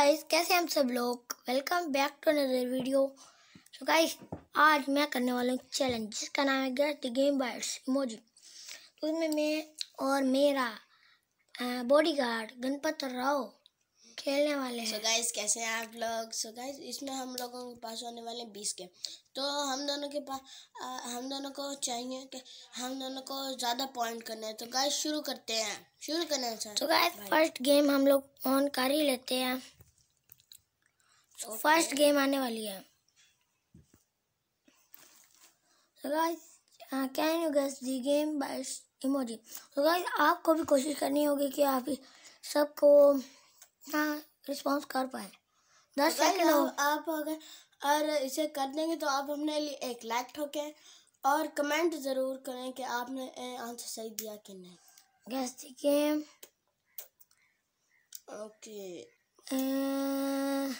Guys कैसे हम सब लोग welcome back to another video so guys आज मैं करने वाला हूँ चैलेंज जिसका नाम है गेट द गेम बाइट्स इमोजी तो उसमें मैं और मेरा बॉडीगार्ड गणपत राव खेलने वाले हैं सो so गाइस कैसे हैं आप लोग सो so गाइस इसमें हम लोगों के पास होने वाले हैं बीस के तो हम दोनों के पास हम दोनों को चाहिए कि हम दोनों को ज़्यादा पॉइंट करने हैं तो गाइस शुरू करते हैं शुरू करना है तो गाइस फर्स्ट गेम हम लोग ऑन कर ही लेते हैं सो फर्स्ट गेम आने वाली है can you guess the game by emoji तो गाइस आपको भी कोशिश करनी होगी कि आप सबको हाँ रिस्पॉन्स कर पाए दस सेकेंड हो आप अगर और इसे कर देंगे तो आप हमने लिए एक लाइक ठोके और कमेंट ज़रूर करें कि आपने आंसर सही दिया कि नहीं guess the game okay okay. Uh,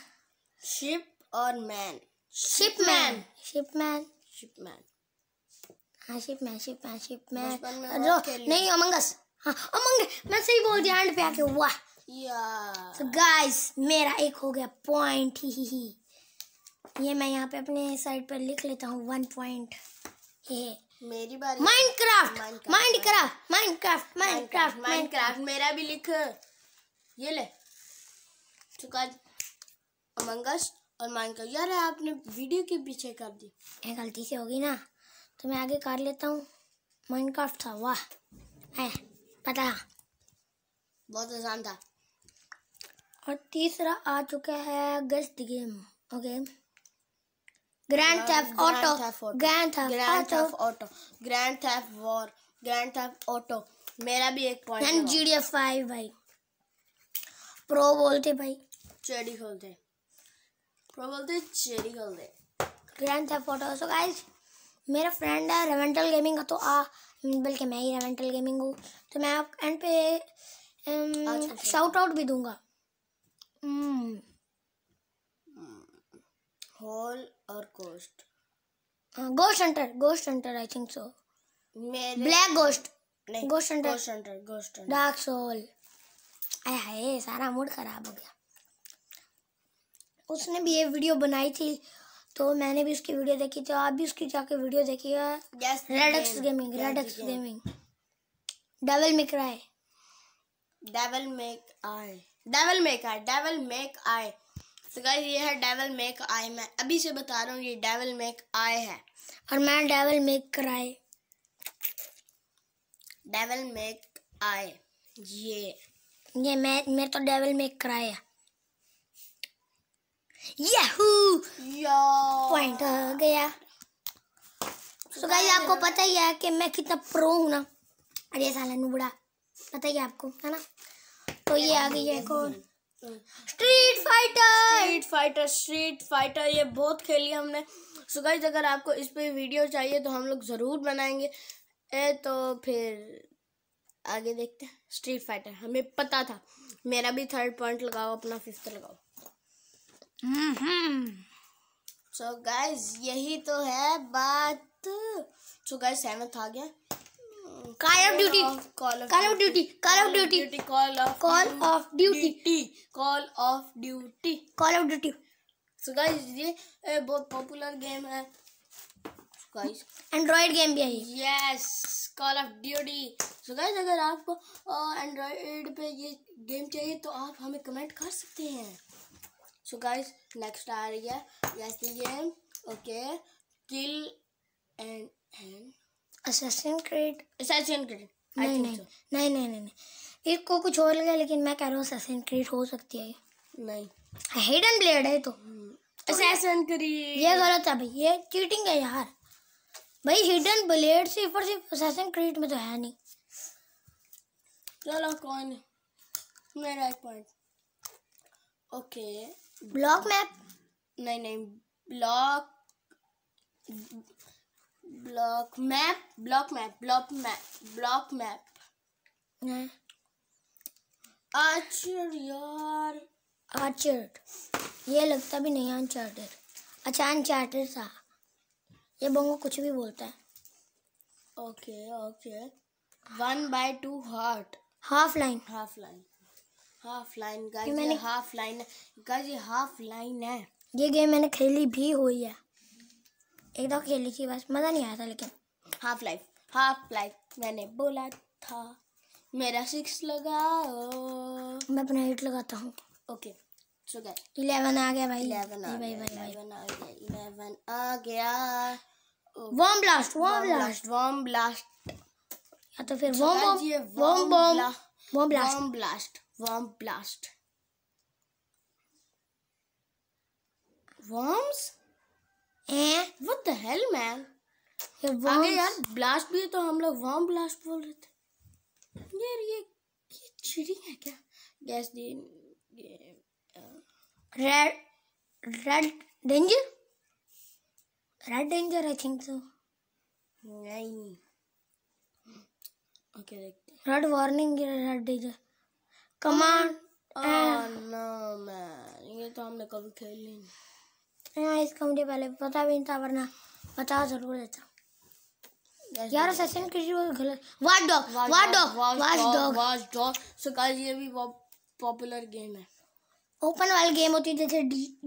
ship और man ship ship man man ship man हाँ ship ship man man ship man जो नहीं अमंगस हाँ अमंग मैं सही बोल दिया एंड पे आके वाह सो गाइस मेरा एक हो गया पॉइंट ही ही ही ये मैं यहाँ पे अपने साइड पर लिख लेता हूँ वन पॉइंट है मेरी बारी Minecraft Minecraft Minecraft Minecraft Minecraft मेरा भी लिख ये ले चुका अमंगस और माइनक्राफ्ट यार आपने वीडियो के पीछे कर दी ये गलती से होगी ना तो मैं आगे कर लेता हूँ माइनक्राफ्ट था वाह है पता बहुत आसान था और तीसरा आ चुका है guessed game okay Grand Theft Auto Grand Theft Auto Grand Theft War Grand Theft Auto मेरा भी एक पॉइंट एंड जीडीएफ फाइव भाई प्रो बोलते भाई चेडी खोलते प्रबल चेरी कल दे ग्रैंड थे फोटो सो गाइस मेरा फ्रेंड है रेवेंटल गेमिंग का तो आ बल्कि मैं ही रेवेंटल गेमिंग हूँ तो मैं आप एंड पे शाउट um, आउट भी दूंगा हॉल और ghost ghost hunter ghost hunter I think so black ghost नहीं ghost hunter ghost hunter ghost dark soul आय हाय सारा मूड खराब हो गया उसने भी ये वीडियो बनाई थी तो मैंने भी उसकी वीडियो देखी तो आप भी उसकी जाके वीडियो देखिएगा gaming gaming make devil make आए डेवल मेक आए डेवल मेक आए तो गाइस ये है डेवल मेक आए मैं अभी से बता रहा हूँ ये डेवल मेक आए है और मैं डेवल मेक कराए डेवल मेक आए ये ये मैं मैं तो डेवल मेक कराया याहू पॉइंट गया तो गाइस आपको पता ही है कि मैं कितना प्रो हूँ ना अरे साला नुबड़ा पता ही है आपको है ना तो ये आ गई है कौन Street Fighter Street Fighter Street Fighter ये बहुत खेली हमने सो गाइस अगर आपको इस पे वीडियो चाहिए तो हम लोग ज़रूर बनाएंगे ए तो फिर आगे देखते हैं स्ट्रीट फाइटर हमें पता था मेरा भी थर्ड पॉइंट लगाओ अपना फिफ्थ लगाओ सो हम्म। गाइस यही तो है बात सो गाइस सेवन्थ आ गया Call of Duty Call of Duty Call of Duty Call of Call of Duty Call of Duty Call of Duty so guys ये बहुत पॉपुलर गेम है गाइस गेम भी है yes Call of Duty so guys अगर आपको Android पे ये game चाहिए तो आप हमें कमेंट कर सकते हैं सो गाइस नेक्स्ट आ रही है जैसे ये okay kill and and assassin creed assassin creed नहीं नहीं, so. नहीं नहीं नहीं एक को कुछ और लगा लेकिन मैं कह रहा हूँ असैसिन क्रीड हो सकती है नहीं हिडन ब्लेड है तो असैसिन हम्म। क्रीड ये गलत है भाई ये चीटिंग है यार भाई हिडन ब्लेड सिर्फ और सिर्फ असैसिन क्रीड में तो है नहीं चलो कौन मेरा एक पॉइंट ओके ब्लॉक मैप नहीं नहीं block block map block map block map block map archer यार आर्चर ये लगता भी नहीं अनचार्टेड अच्छा अनचार्टेड था ये बंगो कुछ भी बोलता है okay okay one by two heart half line half line half line guys मैंने हाफ लाइन गाइस ये हाफ लाइन है ये गेम मैंने खेली भी हुई है एक दो खेली थी बस मज़ा नहीं आया था लेकिन हाफ लाइफ हाफ लाइफ मैंने बोला था मेरा सिक्स लगाओ मैं अपना एट लगाता हूँ ओके सो गए इलेवन आ गया भाई इलेवन आ गया इलेवन आ गया इलेवन आ गया worm blast worm blast worm blast या तो फिर worm worm worm blast worm blast worm blast. Worms? Eh? What the hell, man? आगे यार ब्लास्ट भी तो हम लोग वॉर्म ब्लास्ट बोल रहे थे यार ये ये चीटिंग है क्या guess the red red danger red danger I think so नहीं ओके देखते red warning red danger command no man ये तो हमने कभी खेली नहीं पहले पता भी नहीं था वरना जरूर यार असेसिन किसी को गलत watch dog watch dog dog dog so guys ये भी पॉपुलर गेम है ओपन वाली गेम होती है जैसे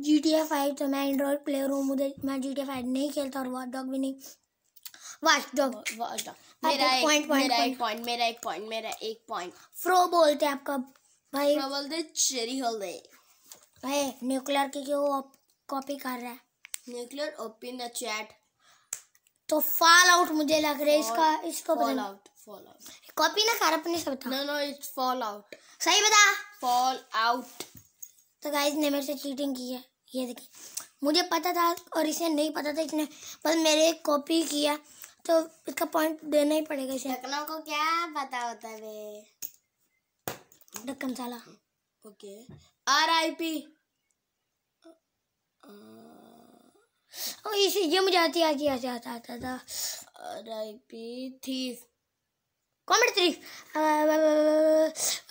जी टी एफ फाइव तो मैं एंड्रॉइड प्लेयर हूँ मुझे मैं जी टी एफ फाइव नहीं खेलता और वॉट डॉग भी नहीं वॉट डॉग वॉट डॉग मेरा मेरा एक पॉइंट मेरा एक पॉइंट मेरा एक पॉइंट फ्रो बोलते हैं आपका भाई क्या बोलते चेरी हो हॉलिडे भाई न्यूक्लियर की क्यों कॉपी कर रहा है न्यूक्लियर ओपन द चैट तो फॉल आउट मुझे लग रहा है इसका इसको Fallout Fallout copy ना कर अपने से बता no no it's Fallout सही बता फॉल आउट तो गाइस ने मेरे से चीटिंग की है ये देखिए मुझे पता था और इसे नहीं पता था इसने बस मेरे कॉपी किया तो इसका पॉइंट देना ही पड़ेगा इसे को क्या पता होता है डक्कन साला ओके आर आई पी इसे ये मुझे आती आती आती आता आता था आर आई पी थी कॉमेड थ्रीफ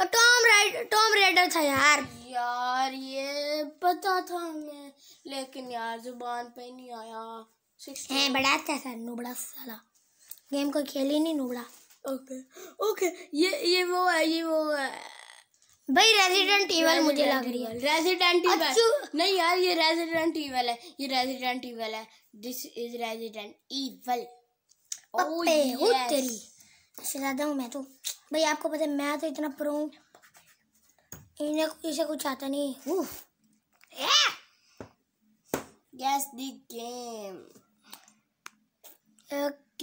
टॉम राइड टॉम रेडर था यार यार ये पता था हमें लेकिन यार जुबान पे नहीं आया है बड़ा था सर नुबड़ा साला गेम को खेल ही नहीं नुबड़ा ओके ओके ये ये वो है ये वो है भाई रेजिडेंट इवेल मुझे लग रही है रेजिडेंट इवेल नहीं यार ये रेजिडेंट इवेल है ये रेजिडेंट इवेल है दिस इज रेजिडेंट इवेल ओए हो तेरी इससे ज्यादा हूँ मैं तो भाई आपको पता है मैं तो इतना प्रो हूँ इन्हें इसे कुछ आता नहीं guess the game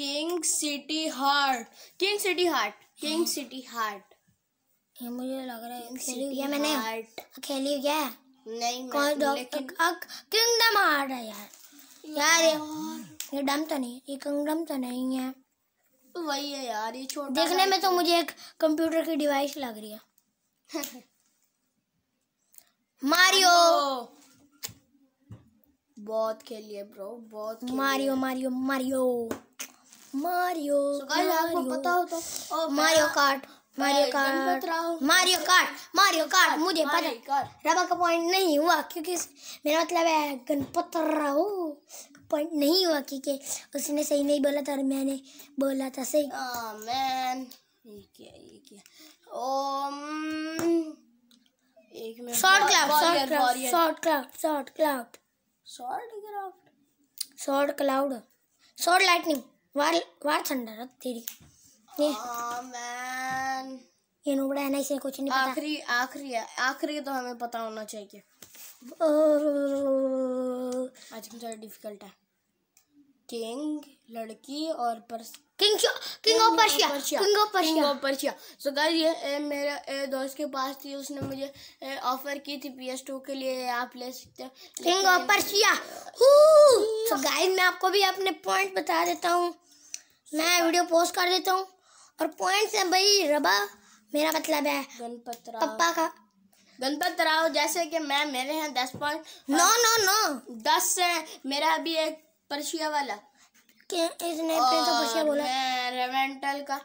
king city heart king city heart king city heart ये मुझे लग रहा है खेली हुई है मैंने खेली हुई है नहीं कौन तो किंगडम हार्ट है यार यार ये ये डम तो नहीं ये किंगडम तो नहीं है वही है यार ये छोटा देखने में तो मुझे एक कंप्यूटर की डिवाइस लग रही है मारियो बहुत खेली है ब्रो बहुत Mario Mario Mario Mario Mario पता हो तो Mario Kart Mario Kart Mario Kart Mario Kart मुझे पता रबा का पॉइंट नहीं हुआ क्योंकि मेरा मतलब है गणपत राहु पॉइंट नहीं हुआ क्योंकि उसने सही नहीं बोला था और मैंने बोला था सही मैन ये क्या ये क्या ओम एक minute short cloud short cloud short cloud short cloud short cloud short cloud short lightning war war thunder तेरी ये मैन ये नुबड़ा है ना इसे कुछ नहीं पता आखिरी आखिरी है आखिरी तो हमें पता होना चाहिए आज की थोड़ा डिफिकल्ट है किंग लड़की और पर्स king king of Persia king of Persia king of Persia so guys ये ए, मेरा ए, दोस्त के पास थी उसने मुझे ऑफर की थी PS2 के लिए आप ले सकते हो King of Persia so guys मैं आपको भी अपने पॉइंट बता देता हूं मैं वीडियो पोस्ट कर देता हूं और पॉइंट्स है भाई रबा मेरा मतलब है गणपत पप्पा का गणपत राव जैसे कि मैं मेरे हैं दस पॉइंट नो नो नो दस है मेरा अभी एक पर्शिया वाला इसने बोला रेवेंटल का